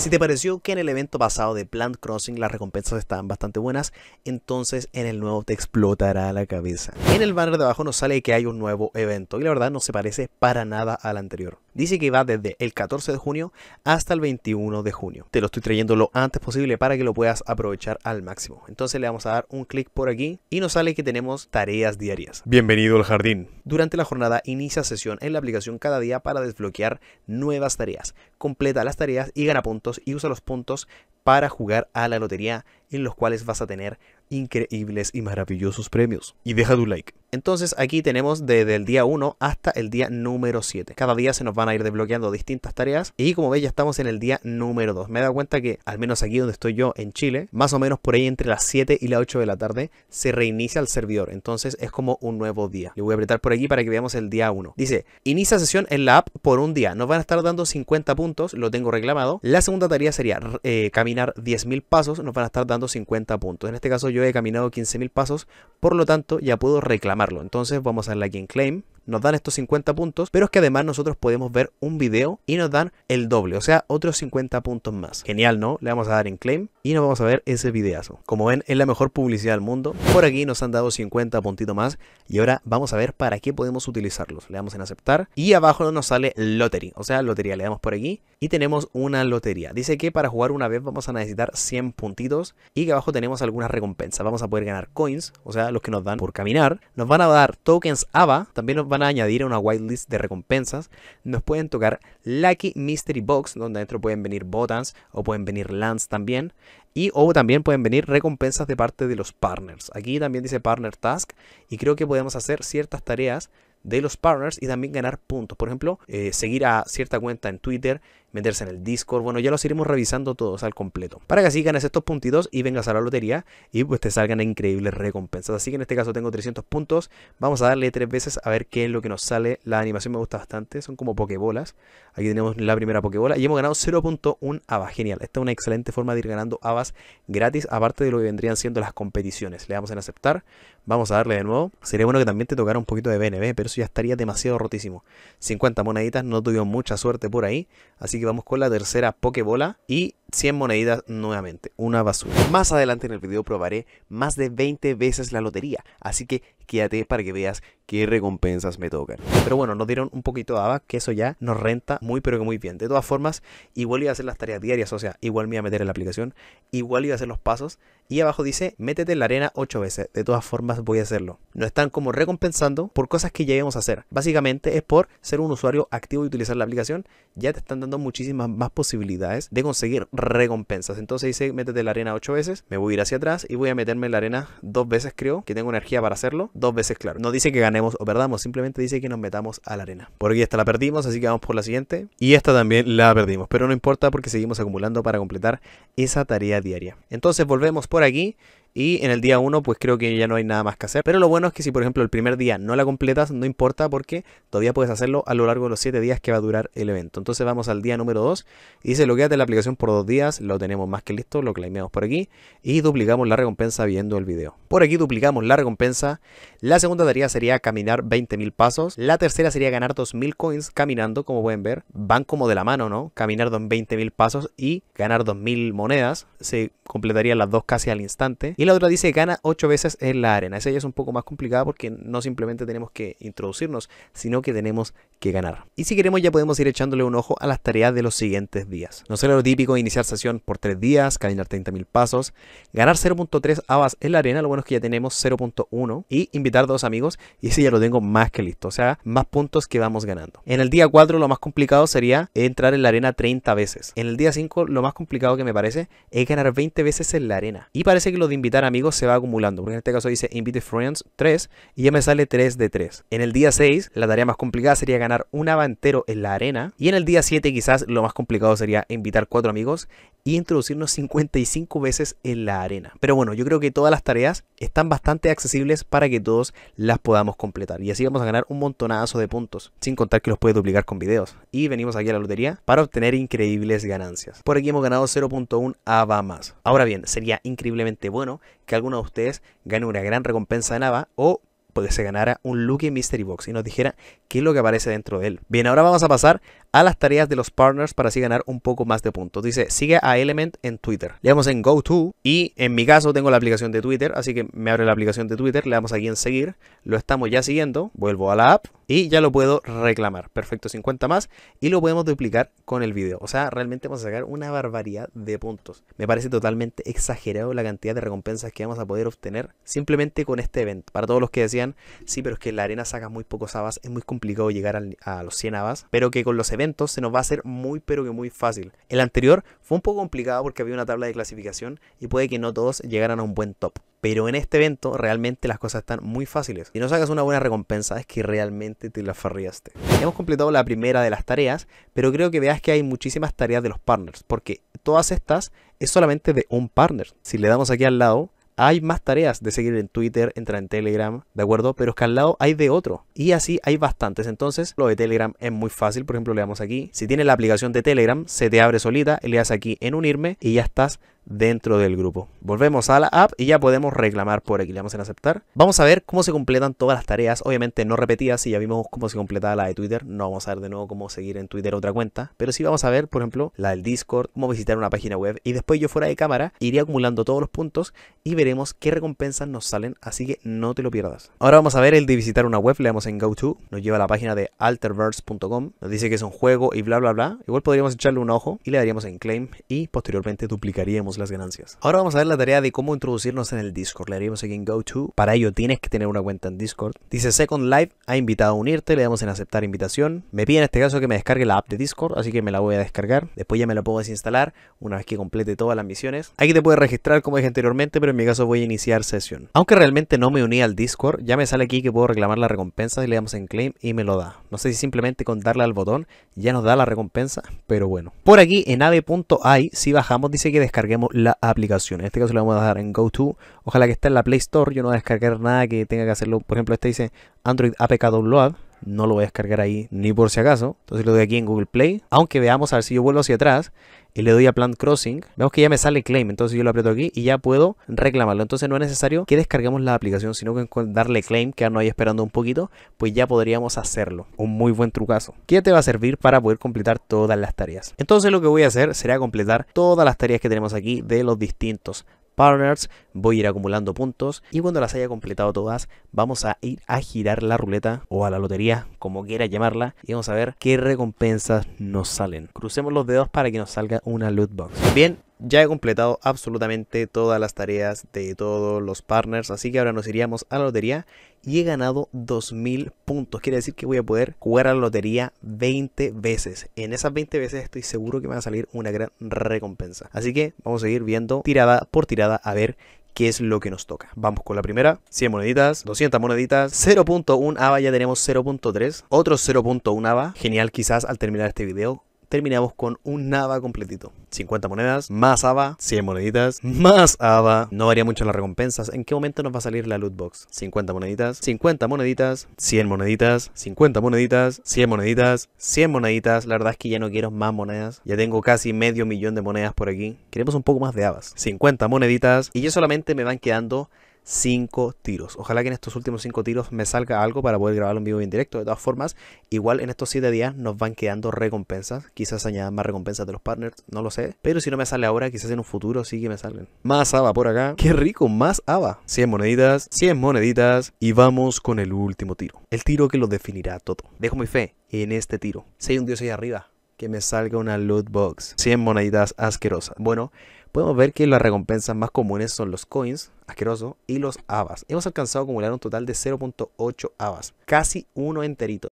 Si te pareció que en el evento pasado de Plant Crossing las recompensas estaban bastante buenas, entonces en el nuevo te explotará la cabeza. En el banner de abajo nos sale que hay un nuevo evento y la verdad no se parece para nada al anterior. Dice que va desde el 14 de junio hasta el 21 de junio. Te lo estoy trayendo lo antes posible para que lo puedas aprovechar al máximo. Entonces le vamos a dar un clic por aquí y nos sale que tenemos tareas diarias. Bienvenido al jardín. Durante la jornada inicia sesión en la aplicación cada día para desbloquear nuevas tareas. Completa las tareas y gana puntos y usa los puntos para jugar a la lotería en los cuales vas a tener increíbles y maravillosos premios. Y deja tu like. Entonces aquí tenemos desde el día 1 hasta el día número 7. Cada día se nos van a ir desbloqueando distintas tareas y como veis ya estamos en el día número 2. Me he dado cuenta que al menos aquí donde estoy yo en Chile, más o menos por ahí entre las 7 y las 8 de la tarde se reinicia el servidor. Entonces es como un nuevo día. Le voy a apretar por aquí para que veamos el día 1. Dice, inicia sesión en la app por un día. Nos van a estar dando 50 puntos, lo tengo reclamado. La segunda tarea sería eh, caminar 10.000 pasos, nos van a estar dando 50 puntos. En este caso yo he caminado 15.000 pasos, por lo tanto ya puedo reclamarlo. Entonces vamos a darle aquí Claim nos dan estos 50 puntos, pero es que además nosotros podemos ver un video y nos dan el doble, o sea, otros 50 puntos más. Genial, ¿no? Le vamos a dar en claim y nos vamos a ver ese videazo. Como ven, es la mejor publicidad del mundo. Por aquí nos han dado 50 puntitos más y ahora vamos a ver para qué podemos utilizarlos. Le damos en aceptar y abajo nos sale lotería, o sea, lotería. Le damos por aquí y tenemos una lotería. Dice que para jugar una vez vamos a necesitar 100 puntitos y que abajo tenemos algunas recompensas. Vamos a poder ganar coins, o sea, los que nos dan por caminar. Nos van a dar tokens AVA, también nos van a añadir a una whitelist de recompensas, nos pueden tocar Lucky Mystery Box, donde dentro pueden venir Botans o pueden venir Lands también. Y o también pueden venir recompensas de parte de los partners. Aquí también dice Partner Task y creo que podemos hacer ciertas tareas de los partners y también ganar puntos. Por ejemplo, eh, seguir a cierta cuenta en Twitter meterse en el Discord. Bueno, ya los iremos revisando todos al completo. Para que así ganes estos puntitos y vengas a la lotería y pues te salgan increíbles recompensas. Así que en este caso tengo 300 puntos. Vamos a darle tres veces a ver qué es lo que nos sale. La animación me gusta bastante. Son como pokebolas. Aquí tenemos la primera pokebola y hemos ganado 0.1 habas. Genial. Esta es una excelente forma de ir ganando habas gratis. Aparte de lo que vendrían siendo las competiciones. Le damos en aceptar. Vamos a darle de nuevo. Sería bueno que también te tocara un poquito de BNB. Pero eso ya estaría demasiado rotísimo. 50 moneditas. No tuvimos mucha suerte por ahí. Así que vamos con la tercera pokebola Y 100 moneditas nuevamente, una basura. Más adelante en el video probaré más de 20 veces la lotería, así que quédate para que veas qué recompensas me tocan. Pero bueno, nos dieron un poquito de ABA, que eso ya nos renta muy pero que muy bien. De todas formas, igual iba a hacer las tareas diarias, o sea, igual me iba a meter en la aplicación, igual iba a hacer los pasos, y abajo dice, métete en la arena 8 veces, de todas formas voy a hacerlo. Nos están como recompensando por cosas que lleguemos a hacer. Básicamente es por ser un usuario activo y utilizar la aplicación, ya te están dando muchísimas más posibilidades de conseguir recompensas. Entonces dice, métete la arena 8 veces, me voy a ir hacia atrás y voy a meterme en la arena dos veces, creo, que tengo energía para hacerlo, dos veces, claro. No dice que ganemos o perdamos, simplemente dice que nos metamos a la arena. Por aquí esta la perdimos, así que vamos por la siguiente. Y esta también la perdimos, pero no importa porque seguimos acumulando para completar esa tarea diaria. Entonces volvemos por aquí y en el día 1, pues creo que ya no hay nada más que hacer. Pero lo bueno es que si, por ejemplo, el primer día no la completas, no importa porque todavía puedes hacerlo a lo largo de los 7 días que va a durar el evento. Entonces vamos al día número 2 y dice de la aplicación por 2 días, lo tenemos más que listo, lo claimeamos por aquí y duplicamos la recompensa viendo el video. Por aquí duplicamos la recompensa. La segunda tarea sería caminar 20.000 pasos. La tercera sería ganar 2.000 coins caminando, como pueden ver. Van como de la mano, ¿no? Caminar 20.000 pasos y ganar 2.000 monedas. Se completarían las dos casi al instante y la otra dice gana ocho veces en la arena. Esa ya es un poco más complicada porque no simplemente tenemos que introducirnos, sino que tenemos que ganar. Y si queremos ya podemos ir echándole un ojo a las tareas de los siguientes días. No será lo típico iniciar sesión por 3 días, caminar 30.000 pasos, ganar 0.3 avas en la arena, lo bueno es que ya tenemos 0.1 y invitar dos amigos y ese ya lo tengo más que listo, o sea, más puntos que vamos ganando. En el día 4 lo más complicado sería entrar en la arena 30 veces. En el día 5 lo más complicado que me parece es ganar 20 veces en la arena. Y parece que lo de invitar invitar amigos se va acumulando. Porque en este caso dice invite friends 3 y ya me sale 3 de 3. En el día 6, la tarea más complicada sería ganar un ABA entero en la arena. Y en el día 7, quizás lo más complicado sería invitar 4 amigos e y introducirnos 55 veces en la arena. Pero bueno, yo creo que todas las tareas están bastante accesibles para que todos las podamos completar. Y así vamos a ganar un montonazo de puntos, sin contar que los puedes duplicar con videos. Y venimos aquí a la lotería para obtener increíbles ganancias. Por aquí hemos ganado 0.1 ABA más. Ahora bien, sería increíblemente bueno que alguno de ustedes gane una gran recompensa de Nava o pues se ganara un Lucky Mystery Box y nos dijera qué es lo que aparece dentro de él. Bien, ahora vamos a pasar a las tareas de los partners para así ganar un poco más de puntos. Dice, sigue a Element en Twitter. Le damos en Go To y en mi caso tengo la aplicación de Twitter, así que me abre la aplicación de Twitter, le damos aquí en seguir, lo estamos ya siguiendo, vuelvo a la app y ya lo puedo reclamar. Perfecto, 50 más y lo podemos duplicar con el video. O sea, realmente vamos a sacar una barbaridad de puntos. Me parece totalmente exagerado la cantidad de recompensas que vamos a poder obtener simplemente con este evento. Para todos los que decían, sí, pero es que la arena saca muy pocos avas, es muy complicado llegar a los 100 avas, pero que con los eventos se nos va a hacer muy pero que muy fácil. El anterior fue un poco complicado porque había una tabla de clasificación y puede que no todos llegaran a un buen top. Pero en este evento realmente las cosas están muy fáciles. y no sacas una buena recompensa es que realmente te la farriaste. Hemos completado la primera de las tareas, pero creo que veas que hay muchísimas tareas de los partners, porque todas estas es solamente de un partner. Si le damos aquí al lado, hay más tareas de seguir en Twitter, entrar en Telegram, ¿de acuerdo? Pero es que al lado hay de otro. Y así hay bastantes. Entonces, lo de Telegram es muy fácil. Por ejemplo, le damos aquí. Si tienes la aplicación de Telegram, se te abre solita, le das aquí en unirme y ya estás dentro del grupo. Volvemos a la app y ya podemos reclamar por aquí. Le damos en aceptar. Vamos a ver cómo se completan todas las tareas. Obviamente no repetidas, y ya vimos cómo se completaba la de Twitter. No vamos a ver de nuevo cómo seguir en Twitter otra cuenta. Pero sí vamos a ver, por ejemplo, la del Discord, cómo visitar una página web. Y después yo fuera de cámara iría acumulando todos los puntos y veremos qué recompensas nos salen. Así que no te lo pierdas. Ahora vamos a ver el de visitar una web. Le damos en go Nos lleva a la página de alterverse.com. Nos dice que es un juego y bla, bla, bla. Igual podríamos echarle un ojo y le daríamos en claim y posteriormente duplicaríamos las ganancias. Ahora vamos a ver la tarea de cómo introducirnos en el Discord. Le haríamos aquí en Go Para ello tienes que tener una cuenta en Discord. Dice Second Life ha invitado a unirte. Le damos en aceptar invitación. Me pide en este caso que me descargue la app de Discord, así que me la voy a descargar. Después ya me la puedo desinstalar una vez que complete todas las misiones. Aquí te puedes registrar como dije anteriormente, pero en mi caso voy a iniciar sesión. Aunque realmente no me uní al Discord, ya me sale aquí que puedo reclamar la recompensa le damos en claim y me lo da. No sé si simplemente con darle al botón ya nos da la recompensa, pero bueno. Por aquí en ave.ai si bajamos dice que descarguemos la aplicación. En este caso le vamos a dejar en Go To. Ojalá que esté en la Play Store. Yo no voy a descargar nada que tenga que hacerlo. Por ejemplo, este dice Android APK Download no lo voy a descargar ahí ni por si acaso. Entonces lo doy aquí en Google Play. Aunque veamos, a ver si yo vuelvo hacia atrás y le doy a Plant Crossing, vemos que ya me sale claim, entonces yo lo aprieto aquí y ya puedo reclamarlo. Entonces no es necesario que descarguemos la aplicación, sino que darle claim, no ahí esperando un poquito, pues ya podríamos hacerlo. Un muy buen trucazo, que te va a servir para poder completar todas las tareas. Entonces lo que voy a hacer será completar todas las tareas que tenemos aquí de los distintos partners, voy a ir acumulando puntos y cuando las haya completado todas vamos a ir a girar la ruleta o a la lotería, como quiera llamarla, y vamos a ver qué recompensas nos salen. Crucemos los dedos para que nos salga una loot box. Bien, ya he completado absolutamente todas las tareas de todos los partners, así que ahora nos iríamos a la lotería y he ganado 2000 puntos. Quiere decir que voy a poder jugar a la lotería 20 veces. En esas 20 veces estoy seguro que me va a salir una gran recompensa. Así que vamos a seguir viendo tirada por tirada a ver qué es lo que nos toca. Vamos con la primera, 100 moneditas, 200 moneditas, 0.1 ABA, ya tenemos 0.3, otro 0.1 ABA, genial quizás al terminar este video terminamos con un nava completito. 50 monedas, más ABA, 100 moneditas, más ABA. No varía mucho las recompensas. ¿En qué momento nos va a salir la loot box? 50 moneditas, 50 moneditas, 100 moneditas, 50 moneditas, 100 moneditas, 100 moneditas. La verdad es que ya no quiero más monedas. Ya tengo casi medio millón de monedas por aquí. Queremos un poco más de habas. 50 moneditas y ya solamente me van quedando cinco tiros. Ojalá que en estos últimos cinco tiros me salga algo para poder grabarlo en vivo y en directo. De todas formas, igual en estos siete días nos van quedando recompensas. Quizás añadan más recompensas de los partners, no lo sé. Pero si no me sale ahora, quizás en un futuro sí que me salen. Más ABA por acá. ¡Qué rico! Más ABA. 100 moneditas, 100 moneditas. Y vamos con el último tiro. El tiro que lo definirá todo. Dejo mi fe en este tiro. Si hay un dios ahí arriba, que me salga una loot box. 100 moneditas asquerosas. Bueno podemos ver que las recompensas más comunes son los coins, asqueroso, y los avas. Hemos alcanzado a acumular un total de 0.8 avas, casi uno enterito.